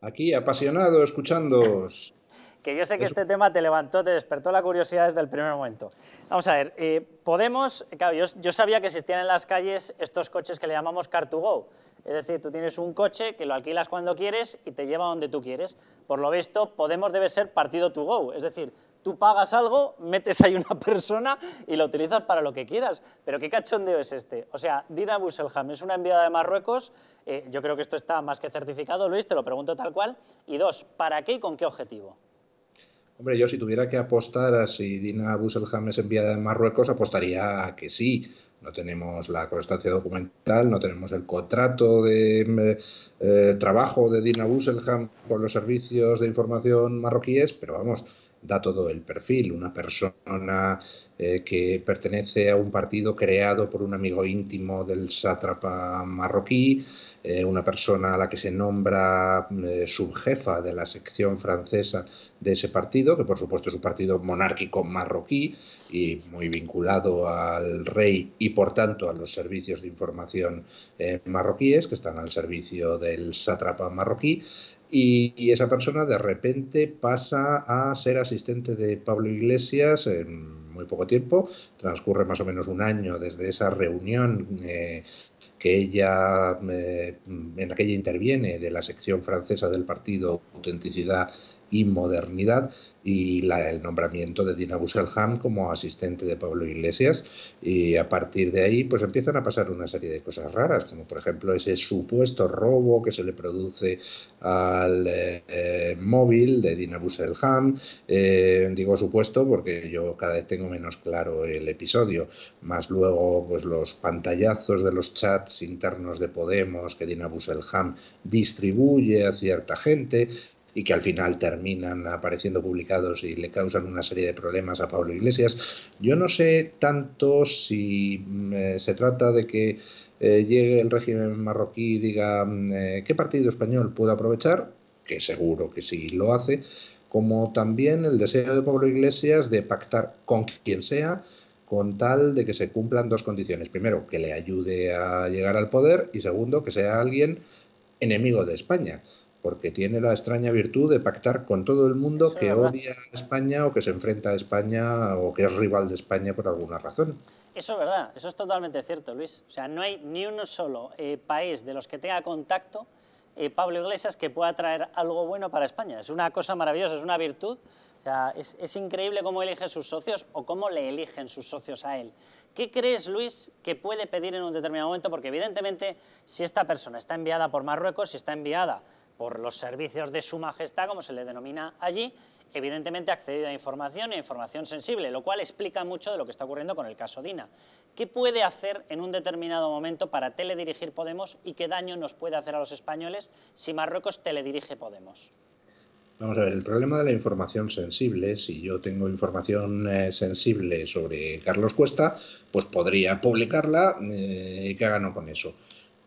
aquí apasionado escuchando Que yo sé que este tema te levantó, te despertó la curiosidad desde el primer momento. Vamos a ver, eh, Podemos, claro, yo, sabía que existían en las calles estos coches que le llamamos car to go Es decir, tú tienes un coche que lo alquilas cuando quieres y te lleva donde tú quieres. Por lo visto, Podemos debe ser partido to go. Es decir, Tú pagas algo, metes ahí una persona y la utilizas para lo que quieras. Pero qué cachondeo es este. O sea, Dina Busselham es una enviada de Marruecos. Eh, yo creo que esto está más que certificado, Luis, te lo pregunto tal cual. Y dos, ¿para qué y con qué objetivo? Hombre, yo si tuviera que apostar a si Dina Busselham es enviada de Marruecos, apostaría a que sí no tenemos la constancia documental, no tenemos el contrato de eh, eh, trabajo de Dina Busselham con los servicios de información marroquíes, pero vamos, da todo el perfil. Una persona eh, que pertenece a un partido creado por un amigo íntimo del sátrapa marroquí, eh, una persona a la que se nombra eh, subjefa de la sección francesa de ese partido, que por supuesto es un partido monárquico marroquí y muy vinculado al rey y por tanto a los servicios de información eh, marroquíes, que están al servicio del sátrapa marroquí, y, esa persona de repente pasa a ser asistente de Pablo Iglesias en muy poco tiempo, transcurre más o menos un año desde esa reunión que ella, eh, en la que ella interviene de la sección francesa del partido Autenticidad y modernidad y el nombramiento de Dina Busselham como asistente de Pablo Iglesias y a partir de ahí pues empiezan a pasar una serie de cosas raras como por ejemplo ese supuesto robo que se le produce al eh, móvil de Dina Busselham eh, digo supuesto porque yo cada vez tengo menos claro el episodio más luego pues los pantallazos de los chats internos de Podemos que Dina Busselham distribuye a cierta gente y que al final terminan apareciendo publicados y le causan una serie de problemas a Pablo Iglesias. Yo no sé tanto si mm, eh, se trata de que eh, llegue el régimen marroquí y diga mm, eh, qué partido español puede aprovechar, que seguro que sí lo hace, como también el deseo de Pablo Iglesias de pactar con quien sea con tal de que se cumplan dos condiciones. Primero, que le ayude a llegar al poder y segundo, que sea alguien enemigo de España porque tiene la extraña virtud de pactar con todo el mundo que odia a España o que se enfrenta a España o que es rival de España por alguna razón. Eso es verdad, eso es totalmente cierto, Luis. O sea, no hay ni uno solo eh, país de los que tenga contacto eh, Pablo Iglesias que pueda traer algo bueno para España. Es una cosa maravillosa, es una virtud. O sea, es, increíble cómo elige sus socios o cómo le eligen sus socios a él. ¿Qué crees, Luis, que puede pedir en un determinado momento? Porque evidentemente, si esta persona está enviada por Marruecos, si está enviada por los servicios de su majestad, como se le denomina allí, evidentemente ha accedido a información e información sensible, lo cual explica mucho de lo que está ocurriendo con el caso Dina. ¿Qué puede hacer en un determinado momento para teledirigir Podemos y qué daño nos puede hacer a los españoles si Marruecos teledirige Podemos? Vamos a ver, el problema de la información sensible, si yo tengo información eh, sensible sobre Carlos Cuesta, pues podría publicarla eh, y qué gano con eso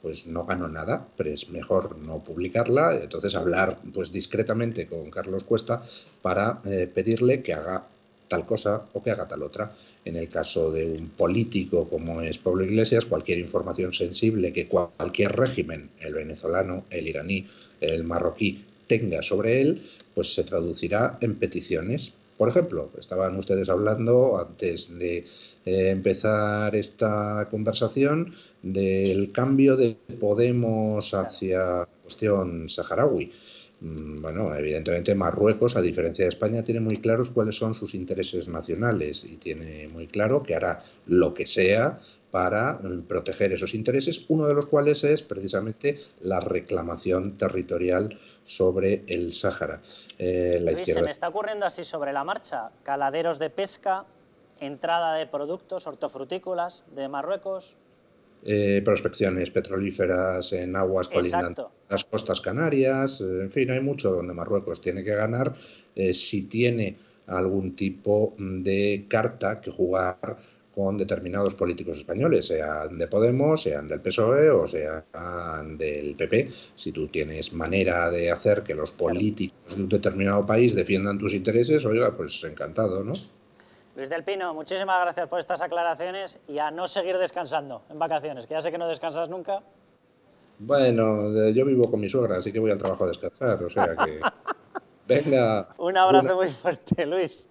pues no gano nada, pero es mejor no publicarla, entonces hablar pues discretamente con Carlos Cuesta para eh, pedirle que haga tal cosa o que haga tal otra. En el caso de un político como es Pablo Iglesias, cualquier información sensible que cualquier régimen, el venezolano, el iraní, el marroquí, tenga sobre él, pues se traducirá en peticiones por ejemplo, estaban ustedes hablando antes de eh, empezar esta conversación del cambio de Podemos hacia la cuestión saharaui. Mm, bueno, evidentemente Marruecos, a diferencia de España, tiene muy claros cuáles son sus intereses nacionales y tiene muy claro que hará lo que sea para mm, proteger esos intereses, uno de los cuales es precisamente la reclamación territorial sobre el Sáhara. Eh, se me está ocurriendo así sobre la marcha, caladeros de pesca, entrada de productos hortofrutícolas de Marruecos, eh, prospecciones petrolíferas en aguas colindantes las costas canarias, eh, en fin, hay mucho donde Marruecos tiene que ganar si tiene algún tipo de carta que jugar con determinados políticos españoles, sean de Podemos, sean del PSOE o sean del PP. Si tú tienes manera de hacer que los políticos de un determinado país defiendan tus intereses, oiga, pues encantado, ¿no? Luis del Pino, muchísimas gracias por estas aclaraciones y a no seguir descansando en vacaciones, que ya sé que no descansas nunca. Bueno, yo vivo con mi suegra, así que voy al trabajo a descansar, o sea que... Venga. Un abrazo muy fuerte, Luis.